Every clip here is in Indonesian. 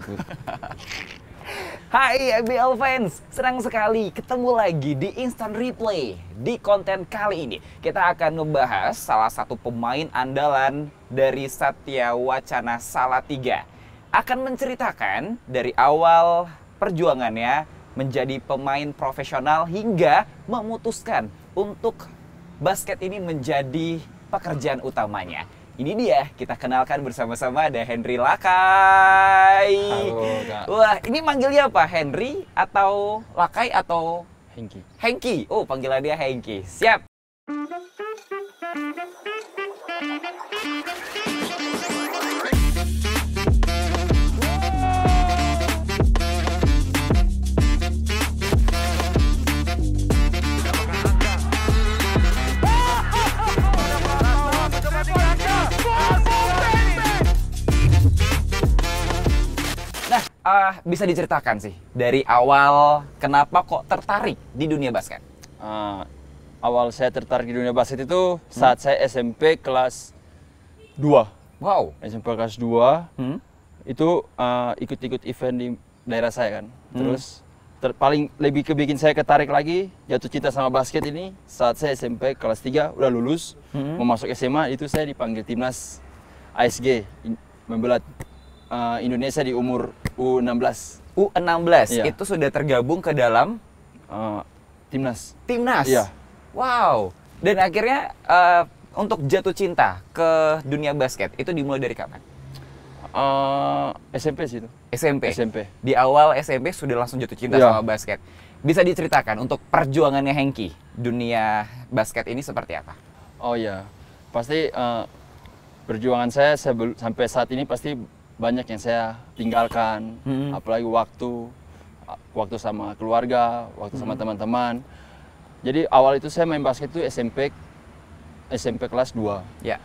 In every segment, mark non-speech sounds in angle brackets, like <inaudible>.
<laughs> Hai IBL fans, senang sekali ketemu lagi di Instant Replay. Di konten kali ini, kita akan membahas salah satu pemain andalan dari Satya Wacana Salatiga. Akan menceritakan dari awal perjuangannya menjadi pemain profesional hingga memutuskan untuk basket ini menjadi pekerjaan utamanya. Ini dia, kita kenalkan bersama-sama ada Henry Lakai. Halo, Wah, ini manggilnya apa? Henry atau Lakai atau Hengki? Hengki. Oh, panggilannya Hengki. Siap. bisa diceritakan sih dari awal kenapa kok tertarik di dunia basket? Uh, awal saya tertarik di dunia basket itu hmm. saat saya SMP kelas 2. Wow. SMP kelas 2. Hmm. Itu ikut eh, ikut-ikut event di daerah saya kan. Hmm. Terus ter paling lebih kebikin saya ketarik lagi jatuh cinta sama basket ini saat saya SMP kelas 3 udah lulus hmm. mau masuk SMA itu saya dipanggil timnas ASG membelah eh, uh, Indonesia di umur U16. U16 yeah. itu sudah tergabung ke dalam uh, timnas. Timnas. Yeah. Wow. Dan akhirnya uh, untuk jatuh cinta ke dunia basket itu dimulai dari kapan? Uh, eh, SMP sih itu. SMP. SMP. Di awal SMP sudah langsung jatuh cinta yeah. sama basket. Bisa diceritakan untuk perjuangannya Hengki dunia basket ini seperti apa? Oh ya, pasti uh, perjuangan saya sampai saat ini pasti banyak yang saya tinggalkan hmm. apalagi waktu waktu sama keluarga waktu hmm. sama teman-teman jadi awal itu saya main basket itu SMP SMP kelas 2 ya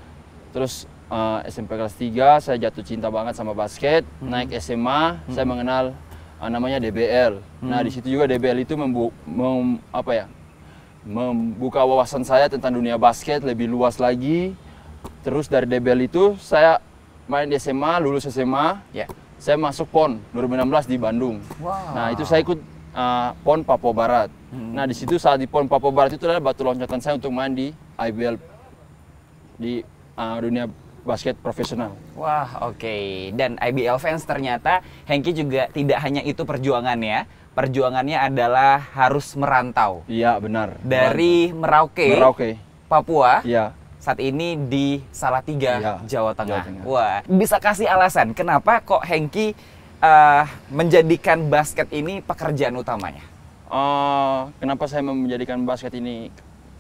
terus uh, eh, SMP kelas 3 saya jatuh cinta banget sama basket hmm. naik SMA hmm. saya mengenal uh, namanya DBL nah, hmm. nah di situ juga DBL itu membu mem apa ya membuka wawasan saya tentang dunia basket lebih luas lagi terus dari DBL itu saya main di SMA, lulus SMA, ya saya masuk PON 2016 di Bandung. Wow. Nah, itu saya ikut uh, PON Papua Barat. Hmm. Nah, di situ saat di PON Papua Barat itu adalah batu loncatan saya untuk main di IBL di uh, dunia basket profesional. Wah, oke. Okay. Dan IBL fans ternyata Hengki juga tidak hanya itu perjuangannya. Perjuangannya adalah harus merantau. Iya, benar. Dari Merauke, Merauke, Papua. Iya saat ini di Salatiga, iya, Jawa, Tengah. Jawa Tengah. Wah, bisa kasih alasan kenapa kok Hengki uh, menjadikan basket ini pekerjaan utamanya? Uh, kenapa saya menjadikan basket ini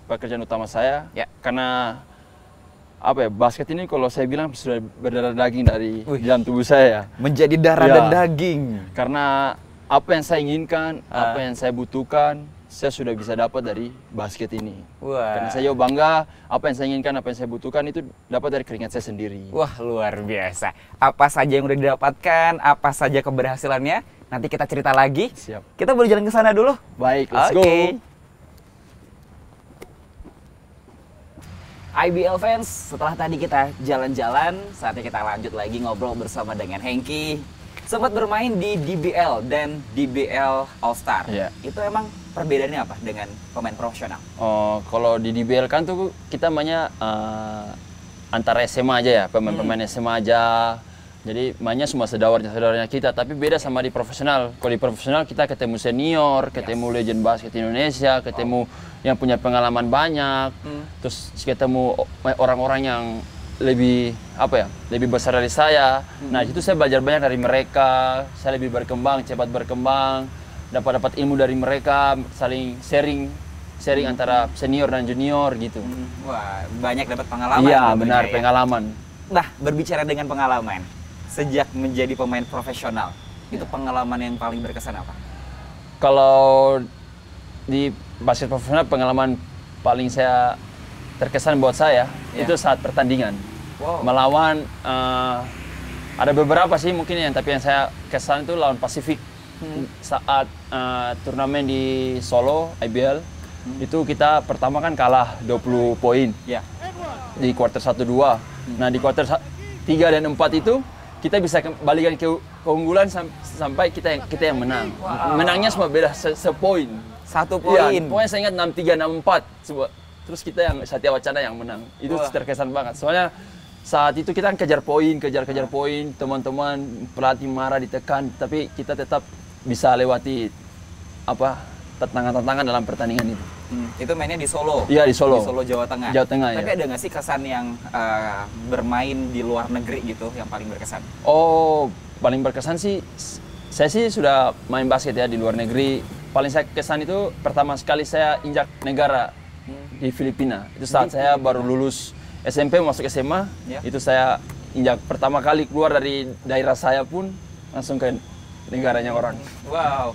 pekerjaan utama saya? Ya. Karena apa ya basket ini kalau saya bilang sudah berdarah daging dari Wih, dalam tubuh saya ya. menjadi darah ya, dan daging karena apa yang saya inginkan uh. apa yang saya butuhkan saya sudah bisa dapat dari basket ini. Wah. Karena saya bangga, apa yang saya inginkan, apa yang saya butuhkan itu dapat dari keringat saya sendiri. Wah, luar biasa. Apa saja yang udah didapatkan, apa saja keberhasilannya, nanti kita cerita lagi. Siap. Kita boleh jalan ke sana dulu? Baik, let's okay. go. IBL fans, setelah tadi kita jalan-jalan, saatnya kita lanjut lagi ngobrol bersama dengan Hengki sempat bermain di DBL dan DBL All Star. Yeah. Itu emang perbedaannya apa dengan pemain profesional? Oh, kalau di DBL kan tuh kita mainnya uh, antara SMA aja ya, pemain-pemain hmm. SMA aja. Jadi mainnya semua sedawarnya-sedawarnya kita, tapi beda sama di profesional. Kalau di profesional kita ketemu senior, ketemu yes. legend basket Indonesia, ketemu oh. yang punya pengalaman banyak, hmm. terus ketemu orang-orang yang lebih apa ya lebih besar dari saya hmm. nah itu saya belajar banyak dari mereka saya lebih berkembang cepat berkembang dapat dapat ilmu dari mereka saling sharing sharing hmm. antara senior dan junior gitu hmm. wah banyak dapat pengalaman iya benar ya. pengalaman nah berbicara dengan pengalaman sejak menjadi pemain profesional ya. itu iya. pengalaman yang paling berkesan apa kalau di basket profesional pengalaman paling saya terkesan buat saya yeah. itu saat pertandingan wow. melawan uh, ada beberapa sih mungkin yang tapi yang saya kesan itu lawan Pasifik hmm. saat uh, turnamen di Solo IBL hmm. itu kita pertama kan kalah 20 poin yeah. di quarter 1 2. Hmm. Nah, di quarter 3 dan 4 itu kita bisa kembalikan ke keunggulan sam sampai kita yang kita yang menang. Wow. Menangnya semua beda se sepoin. Satu iya, poin. Ya, pokoknya saya ingat 63 64 terus kita yang Satya Wacana yang menang. Itu Wah. terkesan banget. Soalnya saat itu kita kan kejar poin, kejar-kejar ah. poin, teman-teman pelatih marah ditekan, tapi kita tetap bisa lewati apa tantangan-tantangan dalam pertandingan itu. Hmm. Itu mainnya di Solo. Iya di Solo. Di Solo Jawa Tengah. Jawa Tengah. Tapi ya. ada nggak sih kesan yang uh, bermain di luar negeri gitu yang paling berkesan? Oh paling berkesan sih saya sih sudah main basket ya di luar negeri. Paling saya kesan itu pertama sekali saya injak negara di Filipina. Itu saat saya baru lulus SMP masuk SMA, ya. itu saya injak pertama kali keluar dari daerah saya pun langsung ke negaranya orang. Wow.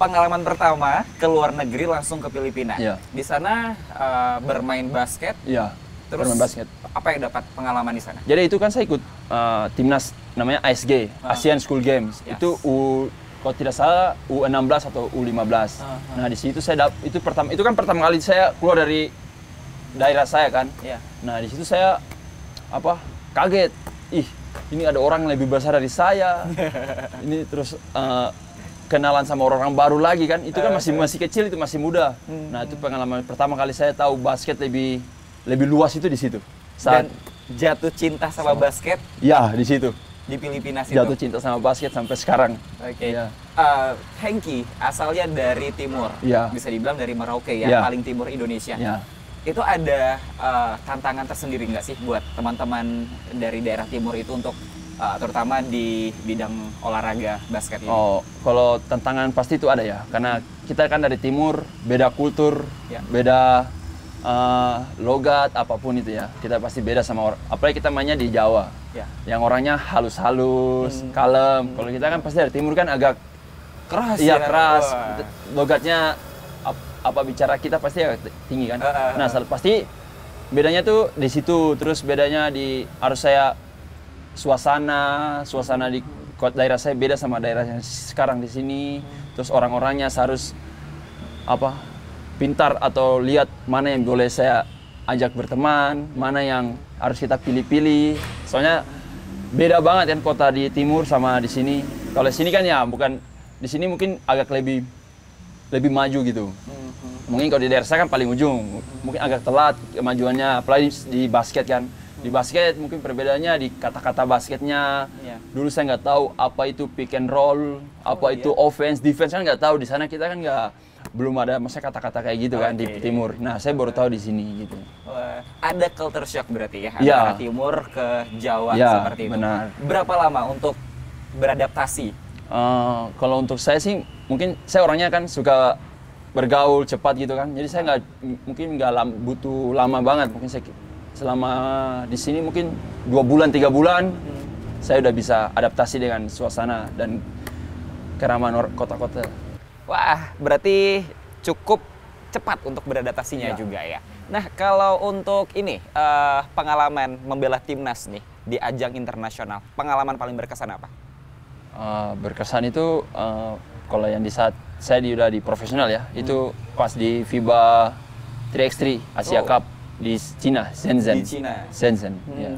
Pengalaman pertama ke luar negeri langsung ke Filipina. Ya. Di sana uh, bermain basket. Ya. Terus bermain basket. Apa yang dapat pengalaman di sana? Jadi itu kan saya ikut uh, timnas namanya ASG, uh. Ah. Asian School Games. Yes. Itu U kalau tidak salah U16 atau U15. Uh Nah, di situ saya dap itu pertama itu kan pertama kali saya keluar dari daerah saya kan. Yeah. Nah, di situ saya apa? kaget. Ih, ini ada orang yang lebih besar dari saya. <laughs> ini terus uh, kenalan sama orang-orang baru lagi kan. Itu kan eh. masih masih kecil itu masih muda. Hmm. Nah, itu pengalaman pertama kali saya tahu basket lebih lebih luas itu di situ. Saat Dan jatuh cinta sama, sama basket? Ya, di situ di Filipina sih. Jatuh cinta sama basket sampai sekarang. Oke. Okay. Iya. Yeah. Uh, Hengki asalnya dari timur. Yeah. Bisa dibilang dari Merauke ya, yeah. paling timur Indonesia. Yeah. Itu ada uh, tantangan tersendiri nggak sih buat teman-teman dari daerah timur itu untuk uh, terutama di bidang olahraga basket ini? Oh, kalau tantangan pasti itu ada ya, karena kita kan dari timur, beda kultur, yeah. beda uh, logat apapun itu ya, kita pasti beda sama orang. Apalagi kita mainnya di Jawa, yeah. yang orangnya halus-halus, hmm. kalem. Hmm. Kalau kita kan pasti dari timur kan agak keras Iya ya. keras. Wah. Logatnya ap, apa bicara kita pasti agak tinggi kan. Uh, uh, uh. Nah, pasti bedanya tuh di situ. Terus bedanya di harus saya suasana, suasana di daerah saya beda sama daerah yang sekarang di sini. Hmm. Terus orang-orangnya harus apa? pintar atau lihat mana yang boleh saya ajak berteman, mana yang harus kita pilih-pilih. Soalnya beda banget kan kota di timur sama di sini. Kalau sini kan ya bukan di sini mungkin agak lebih lebih maju gitu. Mhm. Mungkin kalau di daerah saya kan paling ujung, mungkin agak telat kemajuannya, apalagi di basket kan. Di mhm. basket mungkin perbedaannya di kata-kata basketnya. Yeah. Dulu saya nggak tahu apa itu pick and roll, oh, apa oh, itu yeah. offense, defense kan nggak tahu. Di sana kita kan nggak belum ada maksudnya kata-kata kayak gitu kan di timur. Nah, saya baru tahu di sini gitu. Uh, ada culture shock berarti ya Ya. dari timur ke Jawa ya, seperti itu. benar. Berapa lama untuk beradaptasi? Uh, kalau untuk saya sih mungkin saya orangnya kan suka bergaul cepat gitu kan. Jadi saya nggak mungkin nggak lam, butuh lama banget. Mungkin saya selama di sini mungkin dua bulan tiga bulan hmm. saya udah bisa adaptasi dengan suasana dan keramahan kota-kota. Wah, berarti cukup cepat untuk beradaptasinya ya. juga ya. Nah, kalau untuk ini uh, pengalaman membela timnas nih di ajang internasional, pengalaman paling berkesan apa? Uh, berkesan itu uh, kalau yang di saat saya di, di profesional ya, hmm. itu pas di FIBA 3x3 Asia oh. Cup di Cina, Shenzhen. Di Cina. Shenzhen. Hmm. Ya.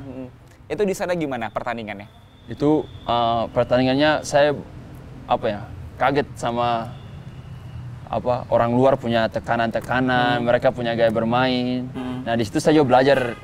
Itu di sana gimana pertandingannya? Itu uh, pertandingannya saya apa ya? kaget sama apa orang luar punya tekanan-tekanan, hmm. mereka punya gaya bermain. Hmm. Nah, di situ saya juga belajar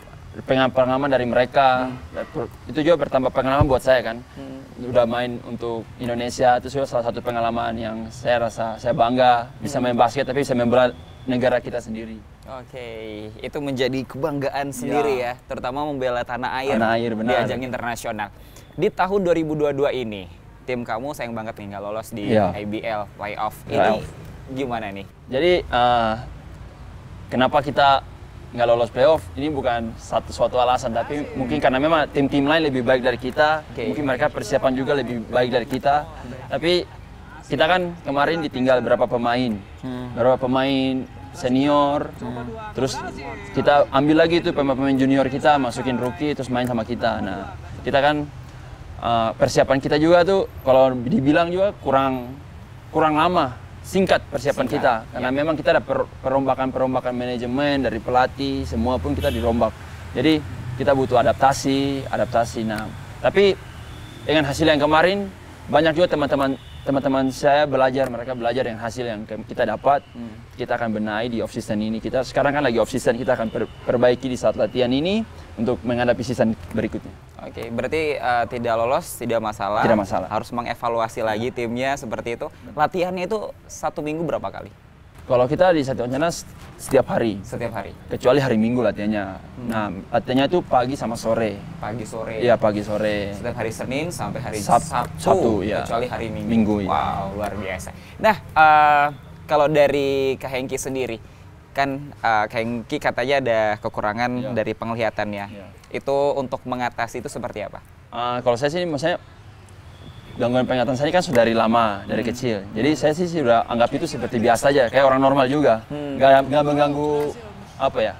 pengalaman dari mereka. Hmm. Nah, itu juga bertambah pengalaman buat saya kan. Hmm. Udah main untuk Indonesia itu juga salah satu pengalaman yang saya rasa saya bangga bisa hmm. main basket tapi bisa membela negara kita sendiri. Oke, okay. itu menjadi kebanggaan sendiri ya. ya, terutama membela tanah air, tanah air benar. di ajang internasional. Di tahun 2022 ini, tim kamu sayang banget nih nggak lolos di ya. IBL playoff. Ya. Ini gimana nih? Jadi uh, kenapa kita nggak lolos playoff ini bukan satu suatu alasan tapi mungkin karena memang tim-tim lain lebih baik dari kita okay. mungkin mereka persiapan juga lebih baik dari kita tapi kita kan kemarin ditinggal berapa pemain hmm. berapa pemain senior hmm. terus kita ambil lagi itu pemain-pemain junior kita masukin rookie terus main sama kita nah kita kan uh, persiapan kita juga tuh kalau dibilang juga kurang kurang lama singkat persiapan singkat. kita karena ya. memang kita ada perombakan-perombakan manajemen dari pelatih semua pun kita dirombak jadi kita butuh adaptasi adaptasi nah tapi dengan hasil yang kemarin banyak juga teman-teman teman-teman saya belajar mereka belajar dengan hasil yang kita dapat hmm. kita akan benahi di off season ini kita sekarang kan lagi off season kita akan per, perbaiki di saat latihan ini untuk menghadapi season berikutnya. Oke, okay, berarti uh, tidak lolos tidak masalah. Tidak masalah. Harus mengevaluasi lagi timnya seperti itu. Latihannya itu satu minggu berapa kali? Kalau kita di Satya Wacana setiap hari. Setiap hari. Kecuali hari Minggu latihannya. Hmm. Nah, latihannya itu pagi sama sore. Pagi sore. Iya, pagi sore. Setiap hari Senin sampai hari Sab Sabtu. Sabtu ya. Kecuali hari Minggu. Minggu. Iya. Wow, luar biasa. Nah, uh, kalau dari Kak Hengki sendiri, kan uh, kayak katanya ada kekurangan yeah. dari penglihatannya. Yeah. Itu untuk mengatasi itu seperti apa? Uh, kalau saya sih maksudnya gangguan penglihatan saya kan sudah dari lama, dari hmm. kecil. Jadi saya sih sudah anggap itu seperti biasa aja, kayak orang normal juga. Hmm. Gak, mengganggu apa ya?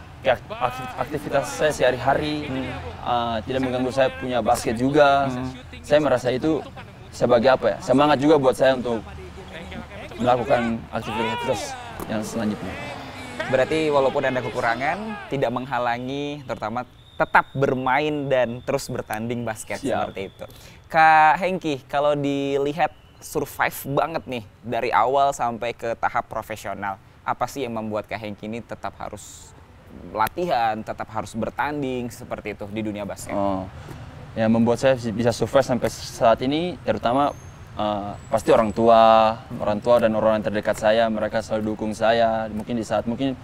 aktivitas saya sehari-hari hmm. uh, tidak mengganggu saya punya basket juga hmm. saya merasa itu sebagai apa ya semangat juga buat saya untuk melakukan aktivitas yang selanjutnya. Berarti walaupun ada kekurangan, tidak menghalangi, terutama tetap bermain dan terus bertanding basket Siap. seperti itu. Kak Hengki, kalau dilihat survive banget nih dari awal sampai ke tahap profesional. Apa sih yang membuat Kak Hengki ini tetap harus latihan, tetap harus bertanding seperti itu di dunia basket? Oh. Yang membuat saya bisa survive sampai saat ini terutama uh, pasti orang tua, orang tua dan orang terdekat saya, mereka selalu dukung saya. Mungkin di saat mungkin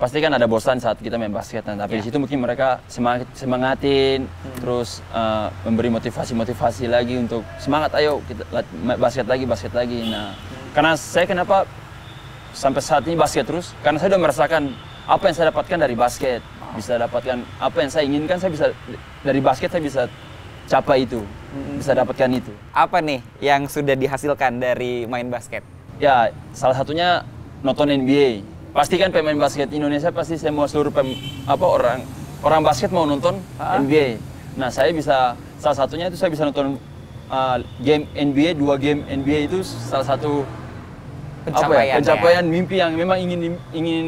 pasti kan ada bosan saat kita main basket, nah, tapi yeah. di iya. situ mungkin mereka semangat semangatin, hmm. terus uh, memberi motivasi-motivasi lagi untuk semangat, ayo kita basket lagi, basket lagi. Nah, hmm. karena saya kenapa sampai saat ini basket terus? Karena saya sudah merasakan apa yang saya dapatkan dari basket, bisa dapatkan apa yang saya inginkan, saya bisa dari basket saya bisa capai itu, bisa dapatkan itu. Apa nih yang sudah dihasilkan dari main basket? Ya, salah satunya nonton NBA. Pasti kan pemain basket Indonesia pasti semua seluruh pem, apa orang orang basket mau nonton ah. NBA. Nah, saya bisa salah satunya itu saya bisa nonton uh, game NBA, dua game NBA itu salah satu pencapaian, apa ya, pencapaian ya? mimpi yang memang ingin ingin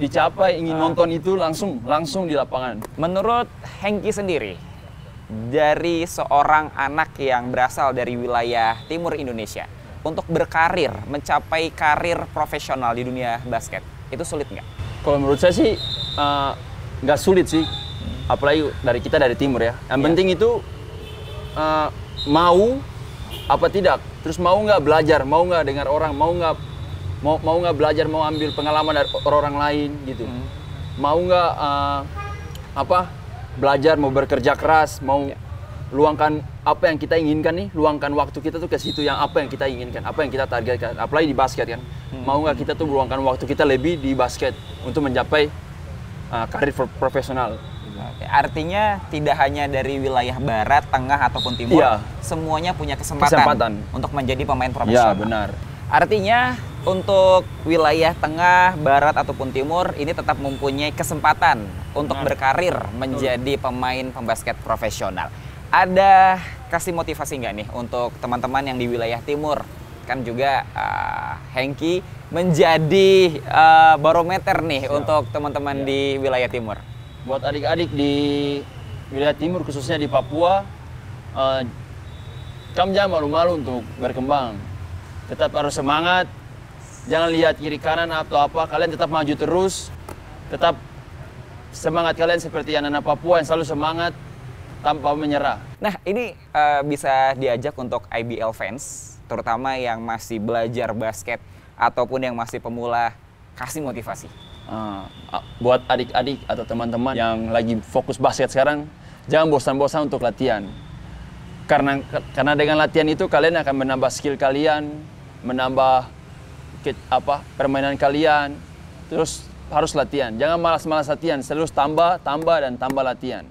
dicapai, ingin uh. nonton itu langsung langsung di lapangan. Menurut Hengki sendiri, dari seorang anak yang berasal dari wilayah timur Indonesia untuk berkarir, mencapai karir profesional di dunia basket? Itu sulit nggak? Kalau menurut saya sih uh, nggak sulit sih, apalagi dari kita dari timur ya. Yang yeah. penting itu uh, mau apa tidak, terus mau nggak belajar, mau nggak dengar orang, mau nggak mau mau nggak belajar, mau ambil pengalaman dari orang-orang lain gitu, mm. mau nggak uh, apa belajar, mau bekerja keras, mau ya. luangkan apa yang kita inginkan nih, luangkan waktu kita tuh ke situ yang apa yang kita inginkan, apa yang kita targetkan. Apalagi di basket kan, hmm. mau nggak kita tuh luangkan waktu kita lebih di basket untuk mencapai uh, karir profesional. Artinya tidak hanya dari wilayah barat, tengah ataupun timur, ya. semuanya punya kesempatan, kesempatan untuk menjadi pemain iya, profesional. Ya, benar. Artinya untuk wilayah tengah, barat ataupun timur ini tetap mempunyai kesempatan untuk nah. berkarir menjadi pemain pembasket profesional. Ada kasih motivasi nggak nih untuk teman-teman yang di wilayah timur? Kan juga uh, Hengki menjadi uh, barometer nih Siap. untuk teman-teman iya. di wilayah timur. Buat adik-adik di wilayah timur khususnya di Papua, uh, kamu jangan malu-malu untuk berkembang. Tetap harus semangat, jangan lihat kiri kanan atau apa kalian tetap maju terus tetap semangat kalian seperti anak-anak Papua yang selalu semangat tanpa menyerah. Nah, ini uh, bisa diajak untuk IBL fans, terutama yang masih belajar basket ataupun yang masih pemula, kasih motivasi. Uh, buat adik-adik atau teman-teman yang lagi fokus basket sekarang, jangan bosan-bosan untuk latihan. Karena karena dengan latihan itu kalian akan menambah skill kalian, menambah apa permainan kalian terus harus latihan jangan malas-malas latihan terus tambah tambah dan tambah latihan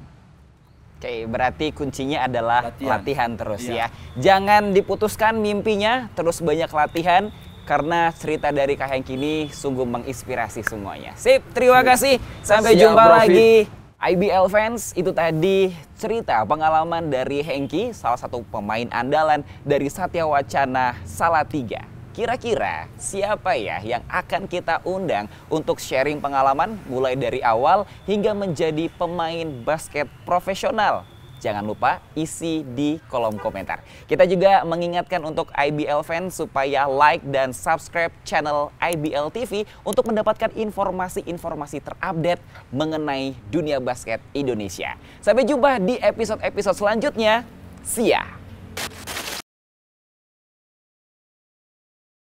Oke, berarti kuncinya adalah latihan, latihan terus iya. ya. Jangan diputuskan mimpinya, terus banyak latihan karena cerita dari Kak Hengki ini sungguh menginspirasi semuanya. Sip, terima kasih. Sampai Siap, jumpa profit. lagi. IBL fans, itu tadi cerita pengalaman dari Hengki, salah satu pemain andalan dari Satya Wacana Salatiga. Kira-kira siapa ya yang akan kita undang untuk sharing pengalaman mulai dari awal hingga menjadi pemain basket profesional? Jangan lupa isi di kolom komentar. Kita juga mengingatkan untuk IBL fans supaya like dan subscribe channel IBL TV untuk mendapatkan informasi-informasi terupdate mengenai dunia basket Indonesia. Sampai jumpa di episode-episode selanjutnya. See ya!